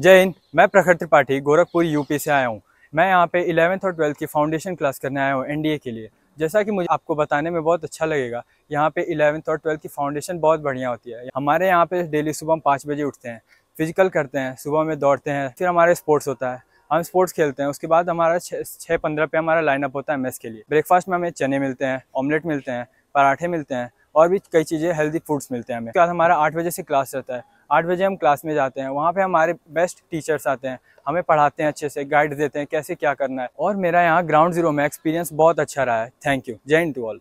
जय हिंद मैं प्रखर त्रिपाठी गोरखपुर यूपी से आया हूँ मैं यहाँ पे इलेवेंथ और ट्वेल्थ की फाउंडेशन क्लास करने आया हूँ एनडीए के लिए जैसा कि मुझे आपको बताने में बहुत अच्छा लगेगा यहाँ पे इलेवेंथ और ट्वेल्थ की फाउंडेशन बहुत बढ़िया होती है हमारे यहाँ पे डेली सुबह हम पाँच बजे उठते हैं फिजिकल करते हैं सुबह में दौड़ते हैं फिर हमारे स्पोर्ट्स होता है हम स्पोर्ट्स खेलते हैं उसके बाद हमारा छः पंद्रह पे हमारा लाइनअप होता है मैच के लिए ब्रेकफास्ट में हमें चने मिलते हैं ऑमलेट मिलते हैं पराठे मिलते हैं और भी कई चीज़ें हेल्दी फूड्स मिलते हैं हमें उसके बाद हमारा आठ बजे से क्लास रहता है आठ बजे हम क्लास में जाते हैं वहाँ पे हमारे बेस्ट टीचर्स आते हैं हमें पढ़ाते हैं अच्छे से गाइड देते हैं कैसे क्या करना है और मेरा यहाँ ग्राउंड जीरो में एक्सपीरियंस बहुत अच्छा रहा है थैंक यू जय हिंद टू ऑल